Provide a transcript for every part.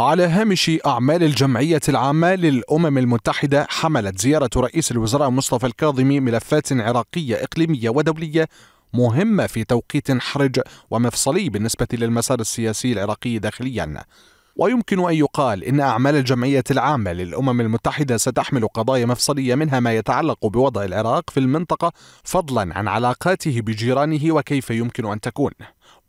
على هامش أعمال الجمعية العامة للأمم المتحدة حملت زيارة رئيس الوزراء مصطفى الكاظمي ملفات عراقية إقليمية ودولية مهمة في توقيت حرج ومفصلي بالنسبة للمسار السياسي العراقي داخلياً ويمكن أن يقال إن أعمال الجمعية العامة للأمم المتحدة ستحمل قضايا مفصلية منها ما يتعلق بوضع العراق في المنطقة فضلا عن علاقاته بجيرانه وكيف يمكن أن تكون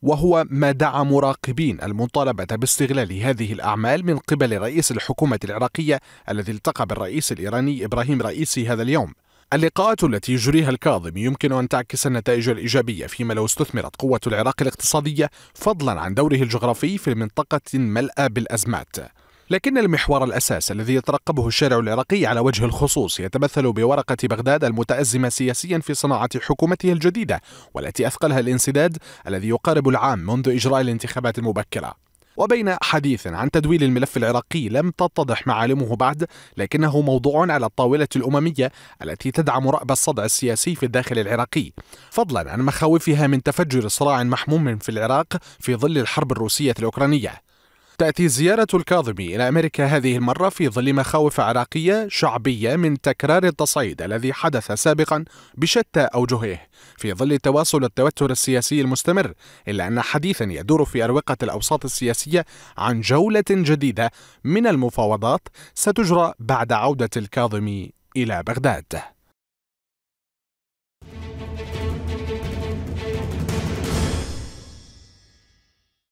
وهو ما دعا مراقبين المطالبة باستغلال هذه الأعمال من قبل رئيس الحكومة العراقية الذي التقى بالرئيس الإيراني إبراهيم رئيسي هذا اليوم اللقاءات التي يجريها الكاظم يمكن أن تعكس النتائج الإيجابية فيما لو استثمرت قوة العراق الاقتصادية فضلا عن دوره الجغرافي في منطقة ملأى بالأزمات لكن المحور الأساس الذي يترقبه الشارع العراقي على وجه الخصوص يتمثل بورقة بغداد المتأزمة سياسيا في صناعة حكومتها الجديدة والتي أثقلها الانسداد الذي يقارب العام منذ إجراء الانتخابات المبكرة وبين حديث عن تدويل الملف العراقي لم تتضح معالمه بعد لكنه موضوع على الطاولة الأممية التي تدعم رأب الصدع السياسي في الداخل العراقي فضلا عن مخاوفها من تفجر صراع محموم في العراق في ظل الحرب الروسية الأوكرانية تأتي زيارة الكاظمي إلى أمريكا هذه المرة في ظل مخاوف عراقية شعبية من تكرار التصعيد الذي حدث سابقا بشتى أوجهه في ظل تواصل التوتر السياسي المستمر إلا أن حديثا يدور في أروقة الأوساط السياسية عن جولة جديدة من المفاوضات ستجرى بعد عودة الكاظمي إلى بغداد